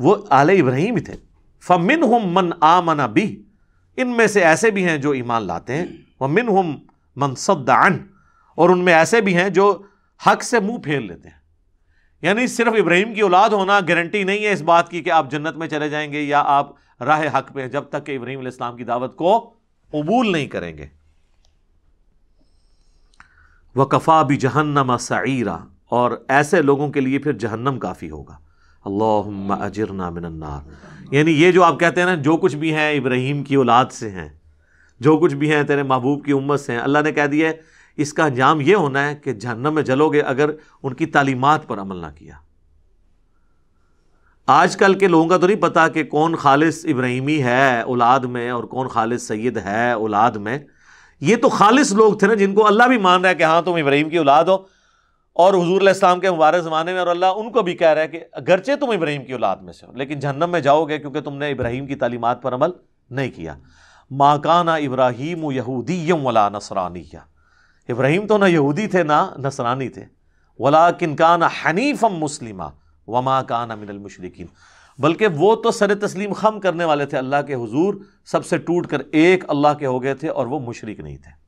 वो आल इब्राहिम थे फ़मिन हम मन आमना बी इनमें से ऐसे भी हैं जो ईमान लाते हैं व मिन हम मन सद्दान और उनमें ऐसे भी हैं जो हक से मुंह फेर लेते हैं यानी सिर्फ इब्राहिम की औलाद होना गारंटी नहीं है इस बात की कि आप जन्नत में चले जाएंगे या आप राह हक पे जब तक कि इब्राहिम इस्लाम की दावत को कबूल नहीं करेंगे वकफ़ा भी जहन्नम सईरा और ऐसे लोगों के लिए फिर जहन्नम काफ़ी होगा अल्लाह अजरना मिनन्नार यानी ये जो आप कहते हैं ना जो कुछ भी हैं इब्राहिम की औलाद से हैं जो कुछ भी हैं तेरे महबूब की उम्मत से हैं अल्लाह ने कह दिया है इसका अंजाम ये होना है कि जहन्नम में जलोगे अगर उनकी तालीमत पर अमल ना किया आजकल के लोगों का तो नहीं पता कि कौन खालिस इब्राहिमी है औलाद में और कौन खालिस सैद है औलाद में ये तो खालिस लोग थे ना जिनको अल्लाह भी मान रहा है कि हाँ तुम इब्राहिम की औलाद हो और हजूर इस्लाम के हमारे ज़माने में और अल्लाह उनको भी कह रहे हैं कि अगरचे तुम इब्राहिम की औलाद में से हो लेकिन जन्नम में जाओगे क्योंकि तुमने इब्राहिम की तालीमत पर अमल नहीं किया माकाना इब्राहिम यहूदीम वला नसरानिया इब्राहिम तो ना यहूदी थे ना नसरानी थे वला किन किनकाना हनीफ़म मुस्लिमा वमा काना मिनलमशरकिन बल्कि वो तो सर तस्लीम खम करने वाले थे अल्लाह के हुजूर सबसे टूट कर एक अल्लाह के हो गए थे और वह मुशरक नहीं थे